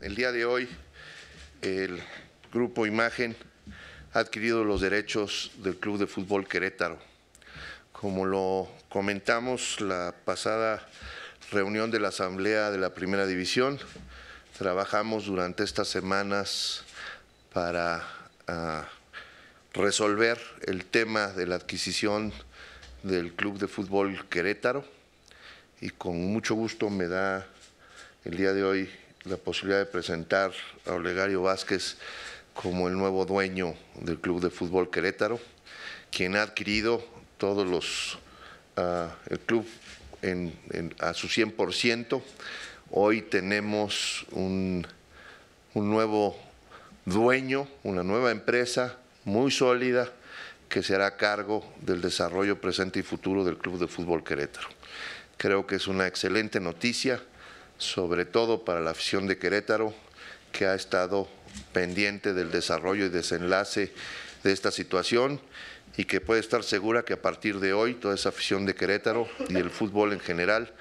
El día de hoy, el Grupo Imagen ha adquirido los derechos del Club de Fútbol Querétaro. Como lo comentamos la pasada reunión de la Asamblea de la Primera División, trabajamos durante estas semanas para ah, resolver el tema de la adquisición del Club de Fútbol Querétaro y con mucho gusto me da el día de hoy la posibilidad de presentar a Olegario Vázquez como el nuevo dueño del Club de Fútbol Querétaro, quien ha adquirido todos los, ah, el club a su 100%. Hoy tenemos un, un nuevo dueño, una nueva empresa muy sólida que será a cargo del desarrollo presente y futuro del Club de Fútbol Querétaro. Creo que es una excelente noticia sobre todo para la afición de Querétaro, que ha estado pendiente del desarrollo y desenlace de esta situación y que puede estar segura que a partir de hoy toda esa afición de Querétaro y el fútbol en general,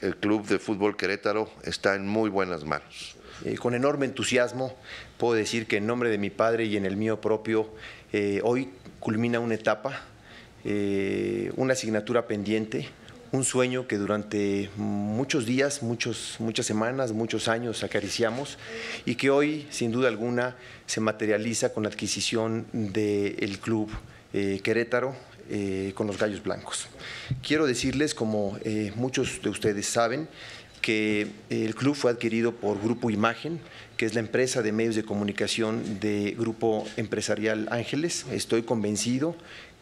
el Club de Fútbol Querétaro está en muy buenas manos. Eh, con enorme entusiasmo puedo decir que en nombre de mi padre y en el mío propio, eh, hoy culmina una etapa, eh, una asignatura pendiente un sueño que durante muchos días, muchas semanas, muchos años acariciamos y que hoy, sin duda alguna, se materializa con la adquisición del club eh, Querétaro eh, con los Gallos Blancos. Quiero decirles, como eh, muchos de ustedes saben, que el club fue adquirido por Grupo Imagen, que es la empresa de medios de comunicación de Grupo Empresarial Ángeles. Estoy convencido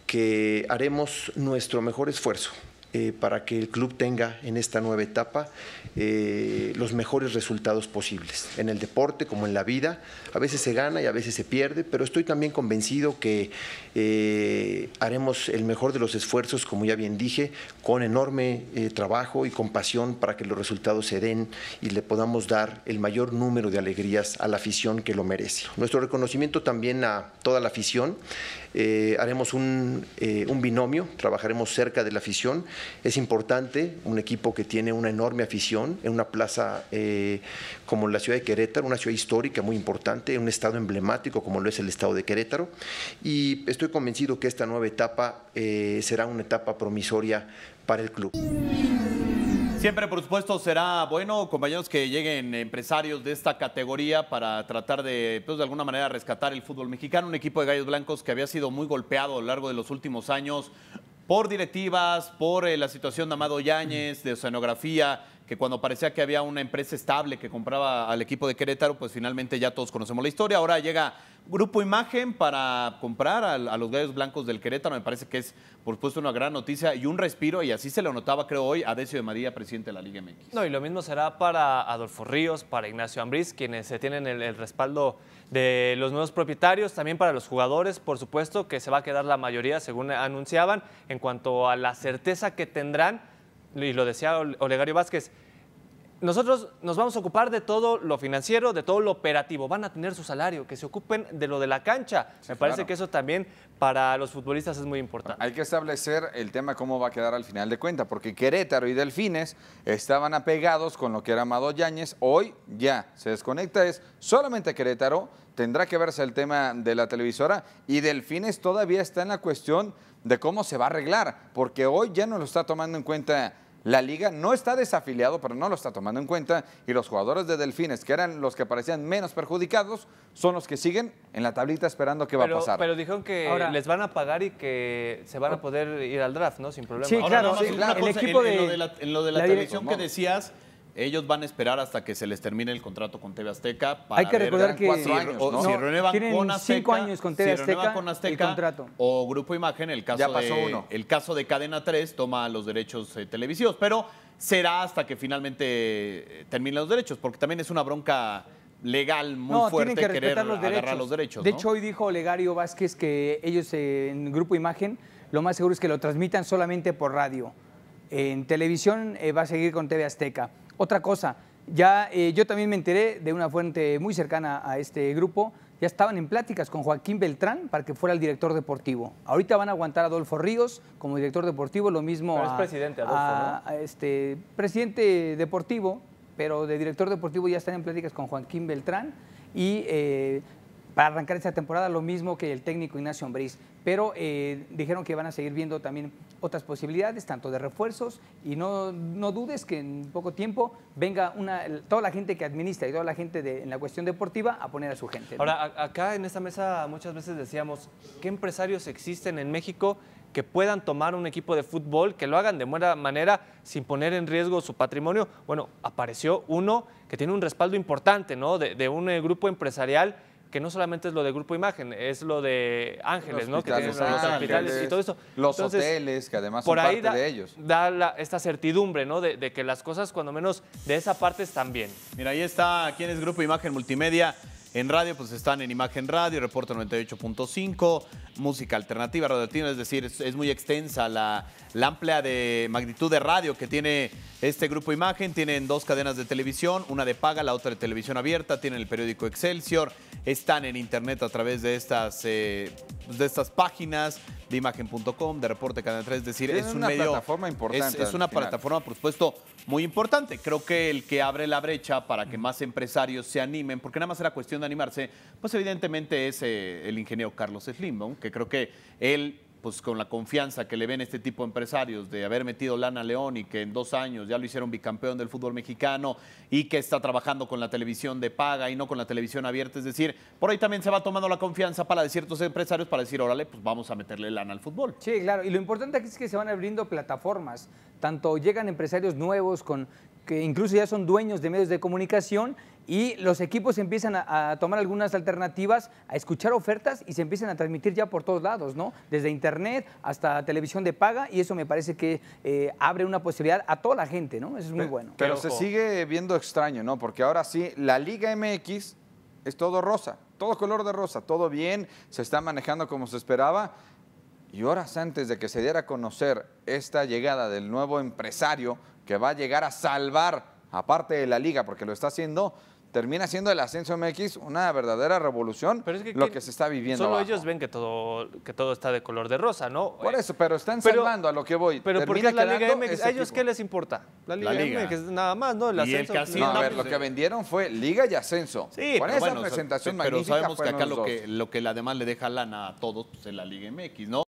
que haremos nuestro mejor esfuerzo eh, para que el club tenga en esta nueva etapa eh, los mejores resultados posibles, en el deporte como en la vida. A veces se gana y a veces se pierde, pero estoy también convencido que eh, haremos el mejor de los esfuerzos, como ya bien dije, con enorme trabajo y con pasión para que los resultados se den y le podamos dar el mayor número de alegrías a la afición que lo merece. Nuestro reconocimiento también a toda la afición. haremos un binomio, trabajaremos cerca de la afición es importante, un equipo que tiene una enorme afición en una plaza eh, como la ciudad de Querétaro, una ciudad histórica muy importante, un estado emblemático como lo es el estado de Querétaro. Y estoy convencido que esta nueva etapa eh, será una etapa promisoria para el club. Siempre, por supuesto, será bueno, compañeros, que lleguen empresarios de esta categoría para tratar de, pues, de alguna manera, rescatar el fútbol mexicano. Un equipo de Gallos Blancos que había sido muy golpeado a lo largo de los últimos años por directivas, por eh, la situación de Amado Yáñez, de oceanografía, que cuando parecía que había una empresa estable que compraba al equipo de Querétaro, pues finalmente ya todos conocemos la historia. Ahora llega Grupo Imagen para comprar a, los Gallos Blancos del Querétaro. Me parece que es, por supuesto, una gran noticia y un respiro, y así se lo notaba, creo, hoy a Decio de María, presidente de la Liga MX. No, y lo mismo será para Adolfo Ríos, para Ignacio Ambriz, quienes se tienen el respaldo de los nuevos propietarios, también para los jugadores, por supuesto, que se va a quedar la mayoría, según anunciaban, en cuanto a la certeza que tendrán y lo decía Olegario Vázquez, nosotros nos vamos a ocupar de todo lo financiero, de todo lo operativo. Van a tener su salario, que se ocupen de lo de la cancha. Me parece que eso también para los futbolistas es muy importante. Hay que establecer el tema cómo va a quedar al final de cuenta, porque Querétaro y Delfines estaban apegados con lo que era Amado Yáñez. Hoy ya se desconecta, es solamente Querétaro. Tendrá que verse el tema de la televisora y Delfines todavía está en la cuestión de cómo se va a arreglar, porque hoy ya no lo está tomando en cuenta la liga no está desafiliado, pero no lo está tomando en cuenta. Y los jugadores de Delfines, que eran los que parecían menos perjudicados, son los que siguen en la tablita esperando qué va a pasar. Pero dijeron que Ahora, les van a pagar y que se van a poder ir al draft, ¿no? Sin problema. Sí, claro. lo de la, en que decías ellos van a esperar hasta que se les termine el contrato con TV Azteca. Para Hay que recordar que años, si, renuevan con Azteca, cinco años con TV Azteca, o Grupo Imagen, el caso, de, el caso de Cadena 3 toma los derechos eh, televisivos, pero será hasta que finalmente eh, terminen los derechos, porque también es una bronca legal muy fuerte querer agarrar los derechos. De hecho, hoy dijo Olegario Vázquez que ellos en Grupo Imagen lo más seguro es que lo transmitan solamente por radio. En televisión eh, va a seguir con TV Azteca. Otra cosa, ya eh, yo también me enteré de una fuente muy cercana a este grupo, ya estaban en pláticas con Joaquín Beltrán para que fuera el director deportivo. Ahorita van a aguantar a Adolfo Ríos como director deportivo, lo mismo es presidente Adolfo, ¿no? este presidente deportivo, pero de director deportivo ya están en pláticas con Joaquín Beltrán y eh, para arrancar esta temporada lo mismo que el técnico Ignacio Ambriz, pero eh, dijeron que van a seguir viendo también otras posibilidades, tanto de refuerzos, y no, dudes que en poco tiempo venga una, toda la gente que administra y toda la gente de, en la cuestión deportiva a poner a su gente. Ahora, acá en esta mesa muchas veces decíamos, ¿qué empresarios existen en México que puedan tomar un equipo de fútbol, que lo hagan de buena manera sin poner en riesgo su patrimonio? Bueno, apareció uno que tiene un respaldo importante, ¿no? De, un eh, grupo empresarial que no solamente es lo de Grupo Imagen, es lo de Ángeles, ¿no? Que tienen los, hospitales y todo eso. Los hoteles, que además por son parte de ellos. Da esta certidumbre, ¿no? De, de que las cosas, cuando menos de esa parte, están bien. Mira, ahí está quién es Grupo Imagen Multimedia. En radio, pues están en Imagen Radio, reporta 98.5, Música Alternativa, Radio es decir, es, muy extensa la, amplia de magnitud de radio que tiene este grupo Imagen. Tienen dos cadenas de televisión, una de paga, la otra de televisión abierta, tienen el periódico Excelsior, están en internet a través de estas eh, de estas páginas, de imagen.com, de reporte Canal 3, es decir, es, es, una plataforma importante. Es, una plataforma, por supuesto, muy importante. Creo que el que abre la brecha para que más empresarios se animen, porque nada más era cuestión de animarse, pues evidentemente es eh, el ingeniero Carlos Slim, que creo que él pues con la confianza que le ven este tipo de empresarios de haber metido lana a León y que en dos años ya lo hicieron bicampeón del fútbol mexicano y que está trabajando con la televisión de paga y no con la televisión abierta. Es decir, por ahí también se va tomando la confianza para de ciertos empresarios para decir, órale, pues vamos a meterle lana al fútbol. Sí, claro. Y lo importante aquí es que se van abriendo plataformas. Tanto llegan empresarios nuevos con que incluso ya son dueños de medios de comunicación y los equipos empiezan a, tomar algunas alternativas, a escuchar ofertas y se empiezan a transmitir ya por todos lados, ¿no? Desde internet hasta televisión de paga y eso me parece que eh, abre una posibilidad a toda la gente, ¿no? Eso es muy bueno. Pero, pero se sigue viendo extraño, ¿no? Porque ahora sí, la Liga MX es todo rosa, todo color de rosa, todo bien, se está manejando como se esperaba. Y horas antes de que se diera a conocer esta llegada del nuevo empresario que va a llegar a salvar, aparte de la liga, porque lo está haciendo, termina siendo el ascenso MX una verdadera revolución lo que, se está viviendo. Solo ellos ven que todo, que todo está de color de rosa, ¿no? Por eh, eso, pero están pero, salvando a lo que voy. Pero termina la Liga MX, ¿a ellos qué les importa? La Liga, MX, nada más, ¿no? El ascenso. a ver, lo que vendieron fue Liga y ascenso. Sí, Con esa presentación magnífica Pero sabemos que acá lo que, lo que además le deja lana a todos es pues, la Liga MX, ¿no?